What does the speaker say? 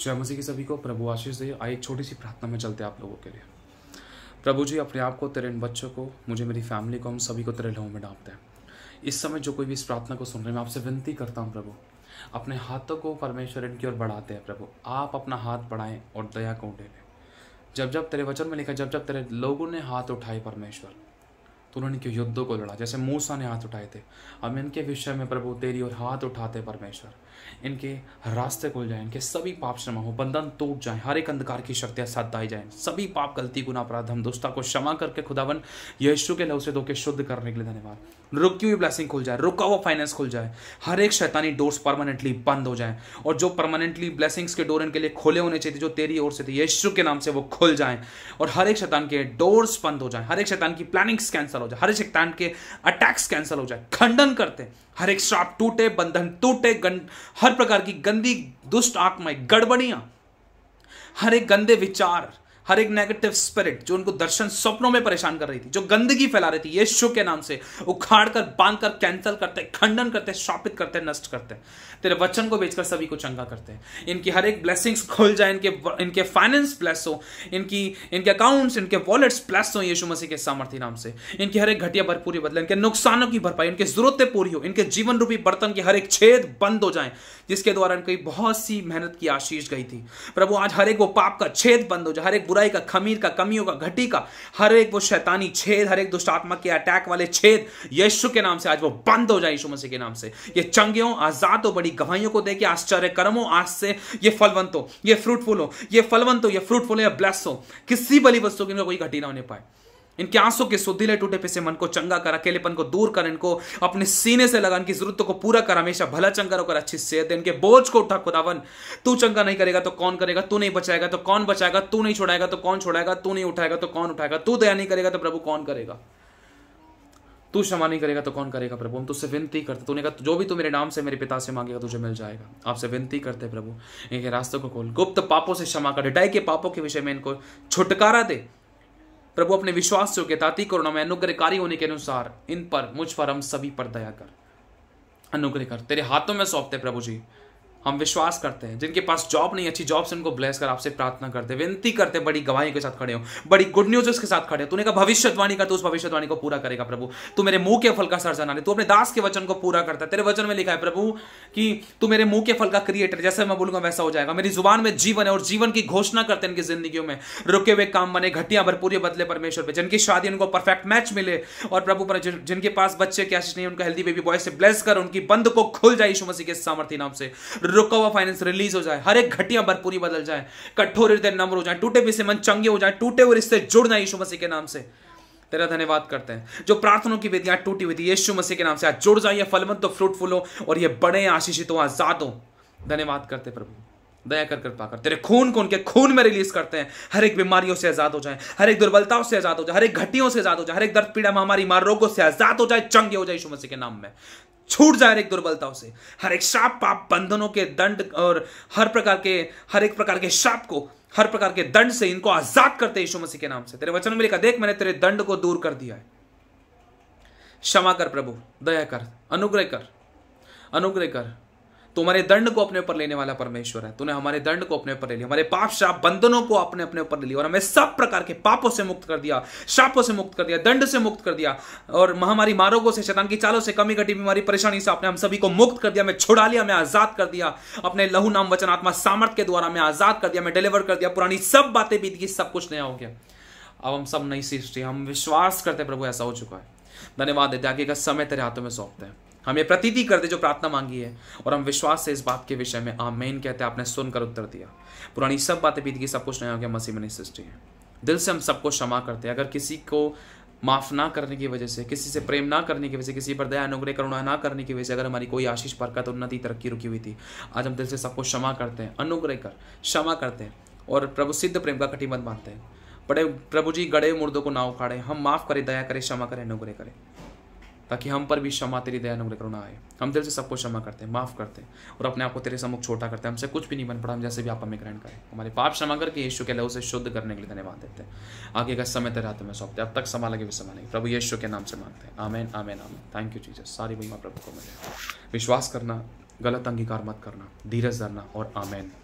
जय मसीह के सभी को प्रभु आशीष दे आइए एक छोटी सी प्रार्थना में चलते आप लोगों के लिए प्रभु जी अपने आप को तेरे इन बच्चों को मुझे मेरी फैमिली को हम सभी को तेरे लहू में डांपते हैं इस समय जो कोई भी इस प्रार्थना को सुन रहे हैं मैं आपसे विनती करता हूँ प्रभु अपने हाथों को परमेश्वर इनकी ओर बढ़ाते हैं प्रभु आप अपना हाथ बढ़ाएं और दया को उठे लें जब जब तेरे वचन में लिखा जब जब तेरे लोगों ने हाथ उठाए परमेश्वर तो उन्होंने क्यों युद्धों को लड़ा जैसे मूसा ने हाथ उठाए थे हम इनके विषय में प्रभु तेरी और हाथ उठाते परमेश्वर इनके रास्ते खुल जाए इनके सभी पाप क्षमा हो बंधन टूट जाए हर एक अंधकार की शक्तियाँ आई जाए सभी पाप गलती गुना अपराध हम दुष्टा को क्षमा करके खुदावन यीशु के लव से धोके शुद्ध करने के लिए धन्यवाद रुकी हुई ब्लैसिंग खुल जाए रुका हुआ फाइनेंस खुल जाए हर एक शैतानी डोर्स परमानेंटली बंद हो जाए और जो परमानेंटली ब्लैसिंग्स के डोर इनके लिए खोले होने चाहिए जो तेरी ओर से थे यीशु के नाम से वो खुल जाए और हर एक शैतान के डोर्स बंद हो जाए हर एक शैतान की प्लानिंग्स कैंसल हो जाए हर एक शैतान के अटैक्स कैंसिल हो जाए खंडन करते हैं हर एक श्राप टूटे बंधन टूटे हर प्रकार की गंदी दुष्ट आत्माएं गड़बड़ियां हर एक गंदे विचार हर एक नेगेटिव स्पिरिट जो उनको दर्शन सपनों में परेशान कर रही थी जो गंदगी फैला रही थी यीशु के नाम से उखाड़ कर बांध कर कैंसिल करते खंडन करते शापित करते नष्ट करते तेरे वचन को बेचकर सभी को चंगा करते इनकी हर एक ब्लेसिंग्स खुल जाए इनके इनके फाइनेंस ब्लेस हो इनकी इनके अकाउंट्स इनके वॉलेट्स ब्लेस हो यीशु मसीह के सामर्थ्य नाम से इनकी हर एक घटिया भरपूरी बदले इनके नुकसानों की भरपाई इनकी जरूरतें पूरी हो इनके जीवन रूपी बर्तन के हर एक छेद बंद हो जाए जिसके द्वारा इनकी बहुत सी मेहनत की आशीष गई थी प्रभु आज हर एक वो पाप का छेद बंद हो जाए हर एक बुराई का खमीर का कमियों का घटी का हर एक वो शैतानी छेद हर एक दुष्टात्मा के अटैक वाले छेद यीशु के नाम से आज वो बंद हो जाए यीशु मसीह के नाम से ये चंगियों आजाद हो बड़ी गवाइयों को देके आश्चर्य कर्मो आज से ये फलवंत हो ये फ्रूटफुल हो ये फलवंत हो ये फ्रूटफुल हो या ब्लेस हो किसी बली वस्तु की कोई घटी ना होने पाए इनके आंसू के सुधीले टूटे पिसे मन को चंगा कर अकेलेपन को दूर कर इनको अपने सीने से लगा इनकी जरूरतों को पूरा कर हमेशा भला चंगा रोकर अच्छी सेहत दे इनके बोझ को उठा खुदावन तू चंगा नहीं करेगा तो कौन करेगा तू नहीं बचाएगा तो कौन बचाएगा तू नहीं छोड़ाएगा तो कौन छोड़ाएगा तू नहीं उठाएगा तो कौन उठाएगा तू दया नहीं करेगा तो प्रभु कौन करेगा तू क्षमा नहीं करेगा तो कौन करेगा प्रभु हम तुझसे विनती करते तूने कहा जो भी तू मेरे नाम से मेरे पिता से मांगेगा तुझे मिल जाएगा आपसे विनती करते प्रभु इनके रास्तों को खोल गुप्त पापों से क्षमा कर डाई के पापों के विषय में इनको छुटकारा दे प्रभु अपने विश्वास योग्य ताती करुणा में अनुग्रहकारी होने के अनुसार इन पर मुझ पर हम सभी पर दया कर अनुग्रह कर तेरे हाथों में सौंपते प्रभु जी हम विश्वास करते हैं जिनके पास जॉब नहीं अच्छी जॉब से उनको ब्लेस कर आपसे प्रार्थना करते विनती करते बड़ी गवाही के साथ खड़े हो बड़ी गुड न्यूज उसके साथ खड़े हो तूने कहा भविष्यवाणी तो उस भविष्यवाणी को पूरा करेगा प्रभु तू मेरे मुंह के फल का सर्जन तू अपने दास के वचन को पूरा करता है तेरे वचन में लिखा है प्रभु कि तू मेरे मुंह के फल का क्रिएटर जैसे मैं बोलूंगा वैसा हो जाएगा मेरी जुबान में जीवन है और जीवन की घोषणा करते हैं इनकी जिंदगी में रुके हुए काम बने घटिया भरपूरी बदले परमेश्वर पे जिनकी शादी उनको परफेक्ट मैच मिले और प्रभु पर जिनके पास बच्चे कैसे नहीं उनका हेल्दी बेबी बॉय से ब्लेस कर उनकी बंद को खुल जाए यीशु मसीह के सामर्थ्य नाम से रुका हुआ फाइनेंस रिलीज हो जाए हर एक घटिया भरपूरी बदल जाए कठोर हृदय नम्र हो जाए टूटे पिसे मन चंगे हो जाए टूटे हुए रिश्ते जुड़ जाए यीशु मसीह के नाम से तेरा धन्यवाद करते हैं जो प्रार्थनाओं की विधियां टूटी हुई थी यीशु मसीह के नाम से आज जुड़ जाए ये फलमंद तो फ्रूटफुल हो और ये बड़े आशीषित हो आजाद हो धन्यवाद करते प्रभु दया कर कृपा कर तेरे खून को उनके खून में रिलीज करते हैं हर एक बीमारियों से आजाद हो जाए हर एक दुर्बलताओं से आजाद हो जाए हर एक घटियों से आजाद हो जाए हर एक दर्द पीड़ा महामारी मार रोगों से आजाद हो जाए चंगे हो जाए यीशु मसीह के नाम में छूट जाए हर एक दुर्बलताओं से हर एक श्राप पाप बंधनों के दंड और हर प्रकार के हर एक प्रकार के श्राप को हर प्रकार के दंड से इनको आजाद करते यीशु मसीह के नाम से तेरे वचन में लिखा देख मैंने तेरे दंड को दूर कर दिया है क्षमा कर प्रभु दया कर अनुग्रह कर अनुग्रह कर तुम्हारे दंड को अपने ऊपर लेने वाला परमेश्वर है तूने हमारे दंड को अपने ऊपर ले लिया हमारे पाप श्राप बंधनों को अपने अपने ऊपर ले लिया और हमें सब प्रकार के पापों से मुक्त कर दिया श्रापों से मुक्त कर दिया दंड से मुक्त कर दिया और महामारी मारोगों से शैतान की चालों से कमी घटी बीमारी परेशानी से आपने हम सभी को मुक्त कर दिया हमें छुड़ा लिया हमें आजाद कर दिया अपने लहू नाम वचन आत्मा सामर्थ के द्वारा हमें आजाद कर दिया हमें डिलीवर कर दिया पुरानी सब बातें बीत गई सब कुछ नया हो गया अब हम सब नई सृष्टि हम विश्वास करते प्रभु ऐसा हो चुका है धन्यवाद देते का समय तेरे हाथों में सौंपते हैं हम ये प्रतीति करते जो प्रार्थना मांगी है और हम विश्वास से इस बात के विषय में आमेन कहते हैं आपने सुनकर उत्तर दिया पुरानी सब बातें बीत गई सब कुछ नया हो गया मसीह मनी सृष्टि है दिल से हम सबको क्षमा करते हैं अगर किसी को माफ़ ना करने की वजह से किसी से प्रेम ना करने की वजह से किसी पर दया अनुग्रह करुणा ना करने की वजह से अगर हमारी कोई आशीष बरकत तो उन्नति तरक्की रुकी हुई थी आज हम दिल से सबको क्षमा करते हैं अनुग्रह कर क्षमा करते हैं और प्रभु सिद्ध प्रेम का कटिबंध मानते हैं बड़े प्रभु जी गड़े मुर्दों को ना उखाड़े हम माफ़ करें दया करें क्षमा करें अनुग्रह करें ताकि हम पर भी क्षमा तेरी दया नम्र करुणा आए हम दिल से सबको क्षमा करते हैं माफ़ करते हैं और अपने आप को तेरे सम्मुख छोटा करते हैं हमसे कुछ भी नहीं बन पड़ा हम जैसे भी आप हमें ग्रहण करें हमारे पाप क्षमा करके यीशु के लिए उसे शुद्ध करने के लिए धन्यवाद देते हैं आगे का समय तेरे हाथ में सौंपते अब तक समा लगे भी लगे प्रभु यीशु के नाम से मांगते हैं amen amen amen thank you Jesus सारी महिमा प्रभु को मिले विश्वास करना गलत अंगीकार मत करना धीरज धरना और आमेन